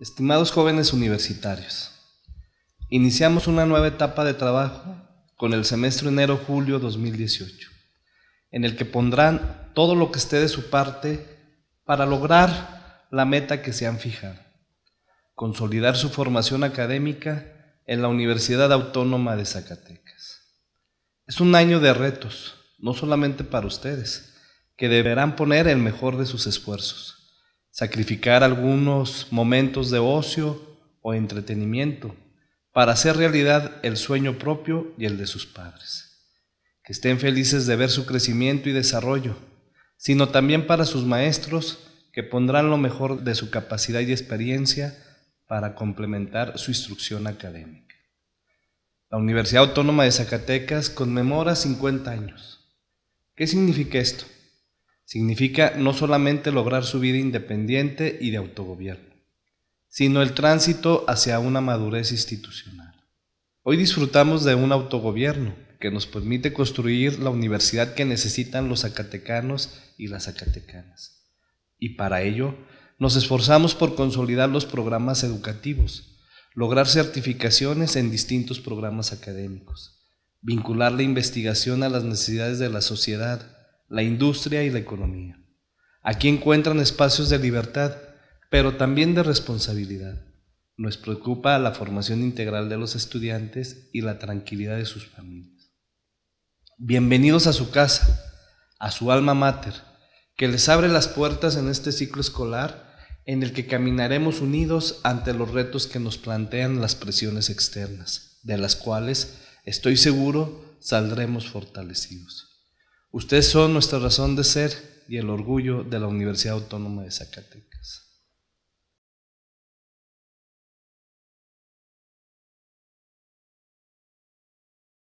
Estimados jóvenes universitarios, iniciamos una nueva etapa de trabajo con el semestre enero-julio 2018, en el que pondrán todo lo que esté de su parte para lograr la meta que se han fijado, consolidar su formación académica en la Universidad Autónoma de Zacatecas. Es un año de retos, no solamente para ustedes, que deberán poner el mejor de sus esfuerzos, sacrificar algunos momentos de ocio o entretenimiento para hacer realidad el sueño propio y el de sus padres. Que estén felices de ver su crecimiento y desarrollo, sino también para sus maestros que pondrán lo mejor de su capacidad y experiencia para complementar su instrucción académica. La Universidad Autónoma de Zacatecas conmemora 50 años. ¿Qué significa esto? Significa no solamente lograr su vida independiente y de autogobierno, sino el tránsito hacia una madurez institucional. Hoy disfrutamos de un autogobierno que nos permite construir la universidad que necesitan los zacatecanos y las zacatecanas. Y para ello nos esforzamos por consolidar los programas educativos, lograr certificaciones en distintos programas académicos, vincular la investigación a las necesidades de la sociedad, la industria y la economía. Aquí encuentran espacios de libertad, pero también de responsabilidad. Nos preocupa la formación integral de los estudiantes y la tranquilidad de sus familias. Bienvenidos a su casa, a su alma mater, que les abre las puertas en este ciclo escolar en el que caminaremos unidos ante los retos que nos plantean las presiones externas, de las cuales, estoy seguro, saldremos fortalecidos. Ustedes son nuestra razón de ser y el orgullo de la Universidad Autónoma de Zacatecas.